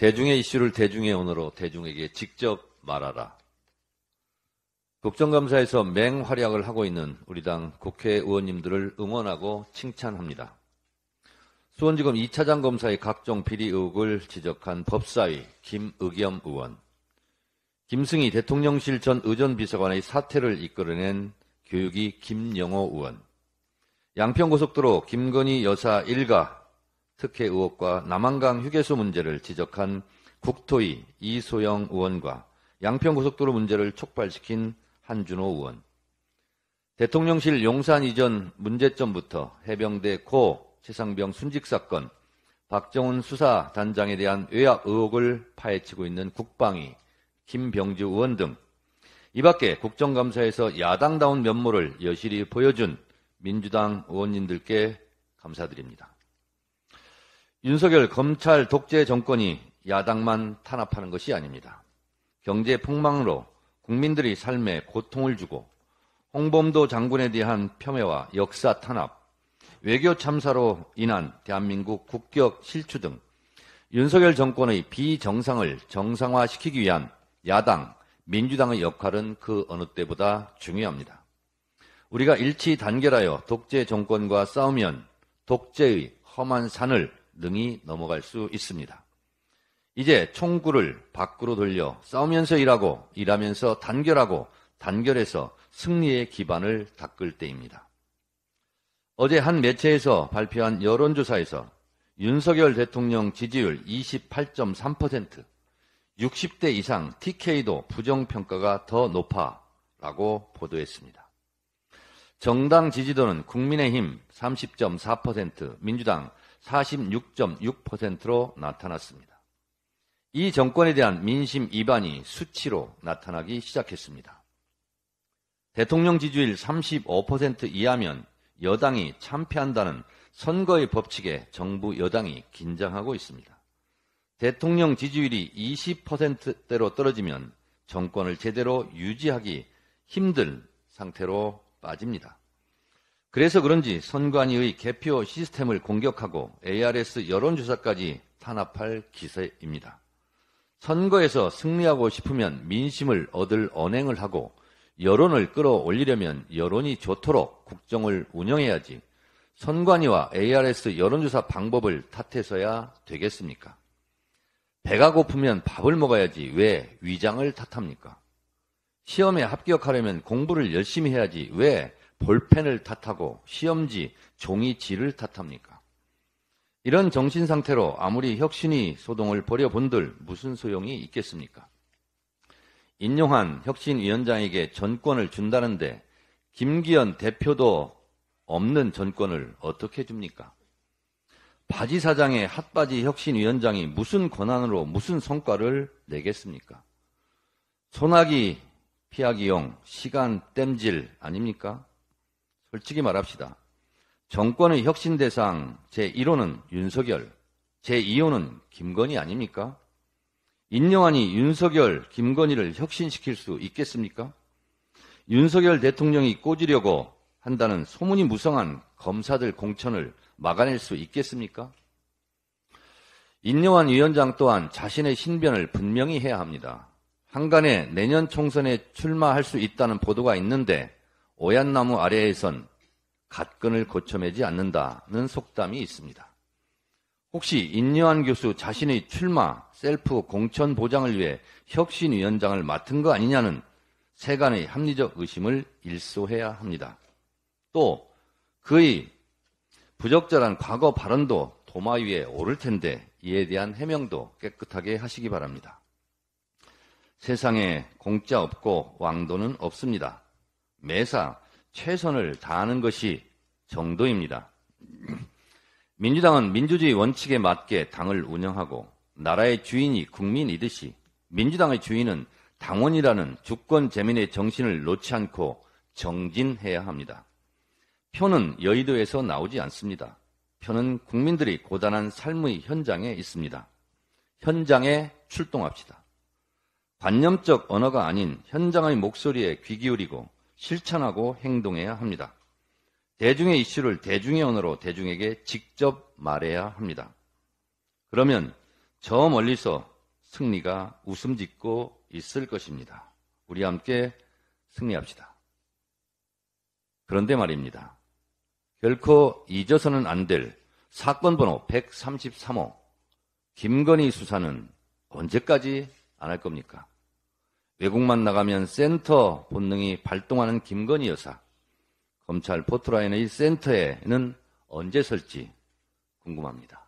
대중의 이슈를 대중의 언어로 대중에게 직접 말하라. 국정감사에서 맹활약을 하고 있는 우리 당 국회의원님들을 응원하고 칭찬합니다. 수원지검 2차장 검사의 각종 비리 의혹을 지적한 법사위 김의겸 의원, 김승희 대통령실 전 의전비서관의 사태를 이끌어낸 교육이 김영호 의원, 양평고속도로 김건희 여사 일가 특혜 의혹과 남한강 휴게소 문제를 지적한 국토위 이소영 의원과 양평고속도로 문제를 촉발시킨 한준호 의원. 대통령실 용산 이전 문제점부터 해병대 고 최상병 순직 사건, 박정훈 수사단장에 대한 외압 의혹을 파헤치고 있는 국방위 김병주 의원 등 이밖에 국정감사에서 야당다운 면모를 여실히 보여준 민주당 의원님들께 감사드립니다. 윤석열 검찰 독재 정권이 야당만 탄압하는 것이 아닙니다. 경제 폭망으로 국민들이 삶에 고통을 주고 홍범도 장군에 대한 폄훼와 역사 탄압, 외교 참사로 인한 대한민국 국격 실추 등 윤석열 정권의 비정상을 정상화시키기 위한 야당, 민주당의 역할은 그 어느 때보다 중요합니다. 우리가 일치 단결하여 독재 정권과 싸우면 독재의 험한 산을 능히 넘어갈 수 있습니다. 이제 총구를 밖으로 돌려 싸우면서 일하고 일하면서 단결하고 단결해서 승리의 기반을 닦을 때입니다. 어제 한 매체에서 발표한 여론조사에서 윤석열 대통령 지지율 28.3%, 60대 이상 TK도 부정평가가 더 높아라고 보도했습니다. 정당 지지도는 국민의힘 30.4%, 민주당 46.6%로 나타났습니다. 이 정권에 대한 민심 이반이 수치로 나타나기 시작했습니다. 대통령 지지율 35% 이하면 여당이 참패한다는 선거의 법칙에 정부 여당이 긴장하고 있습니다. 대통령 지지율이 20%대로 떨어지면 정권을 제대로 유지하기 힘들 상태로 빠집니다. 그래서 그런지 선관위의 개표 시스템을 공격하고 ARS 여론조사까지 탄압할 기세입니다. 선거에서 승리하고 싶으면 민심을 얻을 언행을 하고 여론을 끌어올리려면 여론이 좋도록 국정을 운영해야지 선관위와 ARS 여론조사 방법을 탓해서야 되겠습니까? 배가 고프면 밥을 먹어야지 왜 위장을 탓합니까? 시험에 합격하려면 공부를 열심히 해야지 왜 볼펜을 탓하고 시험지, 종이지를 탓합니까? 이런 정신 상태로 아무리 혁신이 소동을 벌여본들 무슨 소용이 있겠습니까? 인용한 혁신위원장에게 전권을 준다는데 김기현 대표도 없는 전권을 어떻게 줍니까? 바지 사장의 핫바지 혁신위원장이 무슨 권한으로 무슨 성과를 내겠습니까? 소나기 피하기용, 시간 땜질 아닙니까? 솔직히 말합시다. 정권의 혁신 대상 제1호는 윤석열, 제2호는 김건희 아닙니까? 인영안이 윤석열, 김건희를 혁신시킬 수 있겠습니까? 윤석열 대통령이 꼬지려고 한다는 소문이 무성한 검사들 공천을 막아낼 수 있겠습니까? 인영환 위원장 또한 자신의 신변을 분명히 해야 합니다. 한간에 내년 총선에 출마할 수 있다는 보도가 있는데 오얏나무 아래에선 갓끈을 고쳐매지 않는다는 속담이 있습니다. 혹시 인여한 교수 자신의 출마, 셀프 공천 보장을 위해 혁신위원장을 맡은 거 아니냐는 세간의 합리적 의심을 일소해야 합니다. 또 그의 부적절한 과거 발언도 도마 위에 오를 텐데 이에 대한 해명도 깨끗하게 하시기 바랍니다. 세상에 공짜 없고 왕도는 없습니다. 매사 최선을 다하는 것이 정도입니다. 민주당은 민주주의 원칙에 맞게 당을 운영하고 나라의 주인이 국민이듯이 민주당의 주인은 당원이라는 주권 재민의 정신을 놓지 않고 정진해야 합니다. 표는 여의도에서 나오지 않습니다. 표는 국민들이 고단한 삶의 현장에 있습니다. 현장에 출동합시다. 관념적 언어가 아닌 현장의 목소리에 귀 기울이고 실천하고 행동해야 합니다. 대중의 이슈를 대중의 언어로 대중에게 직접 말해야 합니다. 그러면 저 멀리서 승리가 웃음 짓고 있을 것입니다. 우리 함께 승리합시다. 그런데 말입니다. 결코 잊어서는 안 될 사건 번호 133호 김건희 수사는 언제까지 안 할 겁니까? 외국만 나가면 센터 본능이 발동하는 김건희 여사. 검찰 포트라인의 센터에는 언제 설지 궁금합니다.